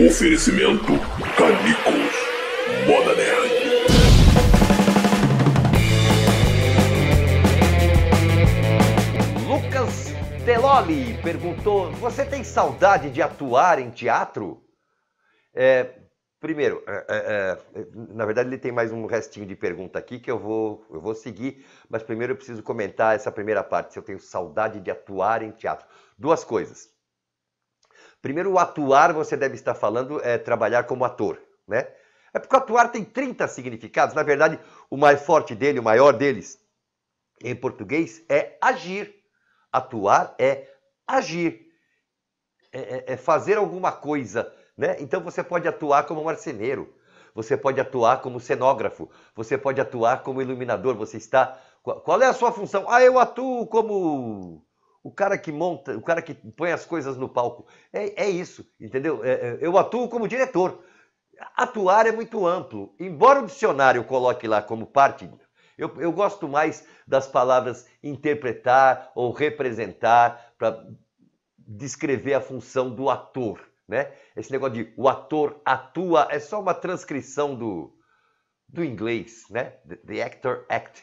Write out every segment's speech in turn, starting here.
Oferecimento Canicos. Moda Nerd. Lucas Teloli perguntou: Você tem saudade de atuar em teatro? É, primeiro, é, é, é, na verdade, ele tem mais um restinho de pergunta aqui que eu vou, eu vou seguir, mas primeiro eu preciso comentar essa primeira parte: se eu tenho saudade de atuar em teatro. Duas coisas. Primeiro, o atuar você deve estar falando é trabalhar como ator, né? É porque atuar tem 30 significados. Na verdade, o mais forte dele, o maior deles, em português, é agir. Atuar é agir, é, é, é fazer alguma coisa, né? Então você pode atuar como marceneiro, você pode atuar como cenógrafo, você pode atuar como iluminador. Você está. Qual é a sua função? Ah, eu atuo como o cara que monta, o cara que põe as coisas no palco. É, é isso, entendeu? É, é, eu atuo como diretor. Atuar é muito amplo. Embora o dicionário coloque lá como parte, eu, eu gosto mais das palavras interpretar ou representar para descrever a função do ator. Né? Esse negócio de o ator atua é só uma transcrição do, do inglês, né? The, the actor act.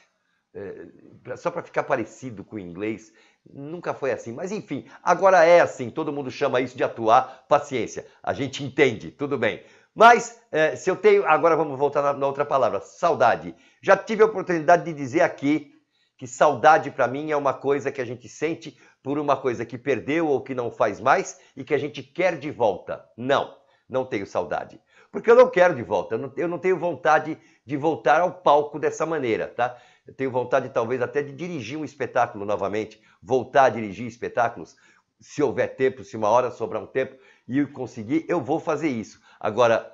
É, é, só para ficar parecido com o inglês. Nunca foi assim, mas enfim, agora é assim. Todo mundo chama isso de atuar. Paciência, a gente entende, tudo bem. Mas é, se eu tenho. Agora vamos voltar na, na outra palavra: saudade. Já tive a oportunidade de dizer aqui que saudade para mim é uma coisa que a gente sente por uma coisa que perdeu ou que não faz mais e que a gente quer de volta. Não não tenho saudade. Porque eu não quero de volta, eu não, eu não tenho vontade de voltar ao palco dessa maneira, tá? Eu tenho vontade, talvez, até de dirigir um espetáculo novamente, voltar a dirigir espetáculos, se houver tempo, se uma hora sobrar um tempo e eu conseguir, eu vou fazer isso. Agora,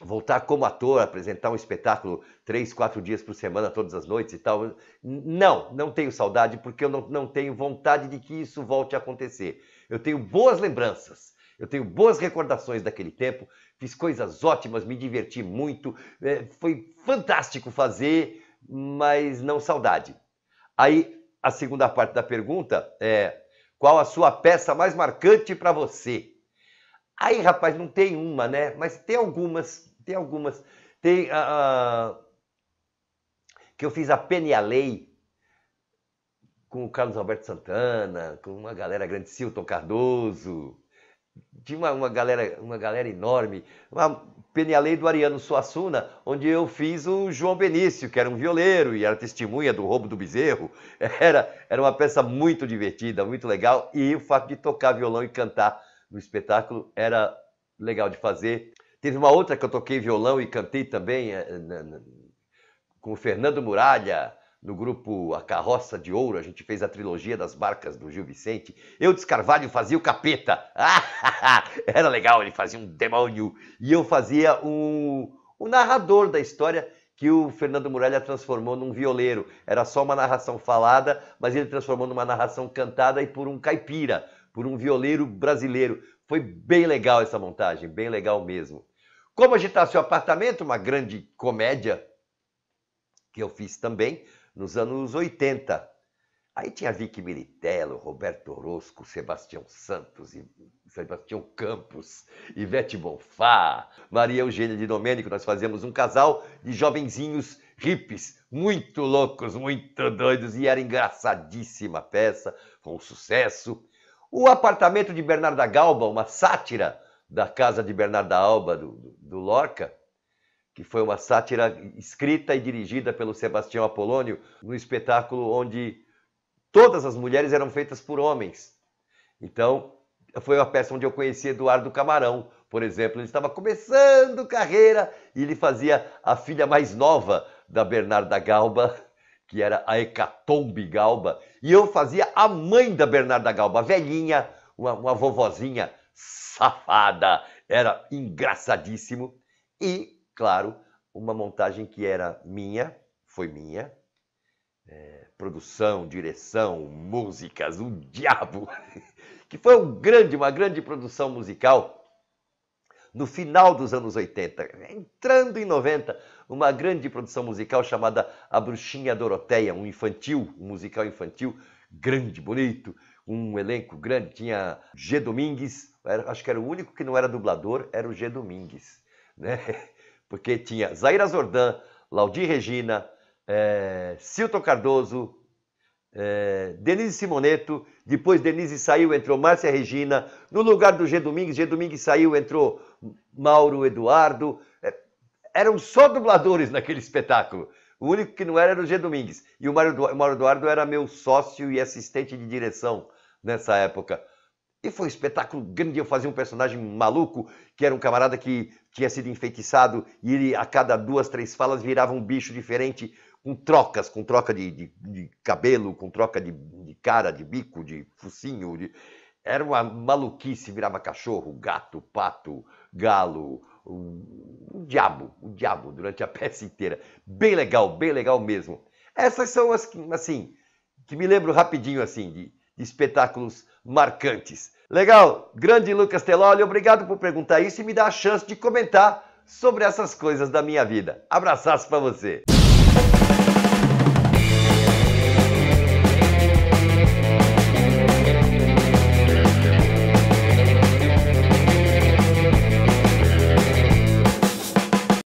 voltar como ator, apresentar um espetáculo três, quatro dias por semana, todas as noites e tal. Não, não tenho saudade, porque eu não, não tenho vontade de que isso volte a acontecer. Eu tenho boas lembranças eu tenho boas recordações daquele tempo, fiz coisas ótimas, me diverti muito, é, foi fantástico fazer, mas não saudade. Aí a segunda parte da pergunta é: qual a sua peça mais marcante para você? Aí, rapaz, não tem uma, né? Mas tem algumas, tem algumas. Tem a. Uh, que eu fiz a Lei com o Carlos Alberto Santana, com uma galera grande, Silton Cardoso, tinha uma, uma, galera, uma galera enorme. Uma Penialei do Ariano Suassuna, onde eu fiz o João Benício, que era um violeiro e era testemunha do roubo do bezerro. Era, era uma peça muito divertida, muito legal. E o fato de tocar violão e cantar no espetáculo era legal de fazer. Teve uma outra que eu toquei violão e cantei também eh, com o Fernando Muralha no grupo A Carroça de Ouro, a gente fez a trilogia das barcas do Gil Vicente. Eu de Carvalho fazia o capeta. Era legal, ele fazia um demônio. E eu fazia o, narrador da história que o Fernando Muralha transformou num violeiro. Era só uma narração falada, mas ele transformou numa narração cantada e por um caipira, por um violeiro brasileiro. Foi bem legal essa montagem, bem legal mesmo. Como agitar tá seu apartamento, uma grande comédia que eu fiz também nos anos 80. Aí tinha Vicky Miritello, Roberto Orozco, Sebastião Santos, e Sebastião Campos, Ivete Bonfá, Maria Eugênia de Domênico. Nós fazíamos um casal de jovenzinhos hippies, muito loucos, muito doidos, e era engraçadíssima a peça, com um sucesso. O apartamento de Bernarda Galba, uma sátira da casa de Bernarda Alba, do, do Lorca, que foi uma sátira escrita e dirigida pelo Sebastião Apolônio, no espetáculo onde todas as mulheres eram feitas por homens. Então, foi uma peça onde eu conheci Eduardo Camarão, por exemplo. Ele estava começando carreira e ele fazia a filha mais nova da Bernarda Galba, que era a Hecatombe Galba. E eu fazia a mãe da Bernarda Galba, velhinha, uma, uma vovozinha safada. Era engraçadíssimo. E claro, uma montagem que era minha, foi minha, é, produção, direção, músicas, o diabo, que foi um grande, uma grande produção musical no final dos anos 80, entrando em 90, uma grande produção musical chamada A Bruxinha Doroteia, um infantil, um musical infantil grande, bonito, um elenco grande, tinha G. Domingues, era, acho que era o único que não era dublador, era o G. Domingues, né? porque tinha Zaira Zordan, Laudir Regina, é, Silton Cardoso, é, Denise Simoneto, depois Denise saiu, entrou Márcia Regina, no lugar do G Domingues, G Domingues saiu, entrou Mauro Eduardo. É, eram só dubladores naquele espetáculo. O único que não era era o G Domingues. E o Mauro Eduardo era meu sócio e assistente de direção nessa época. E foi um espetáculo grande. Eu fazia um personagem maluco, que era um camarada que tinha sido enfeitiçado e ele, a cada duas, três falas, virava um bicho diferente, com trocas, com troca de, de, de cabelo, com troca de, de, cara, de bico, de focinho. Era uma maluquice, virava cachorro, gato, pato, galo, o, o diabo, o diabo, durante a peça inteira. Bem legal, bem legal mesmo. Essas são as que, assim, que me lembro rapidinho, assim, de espetáculos marcantes. Legal, grande Lucas Teloli, obrigado por perguntar isso e me dar a chance de comentar sobre essas coisas da minha vida. Abraçaço para você.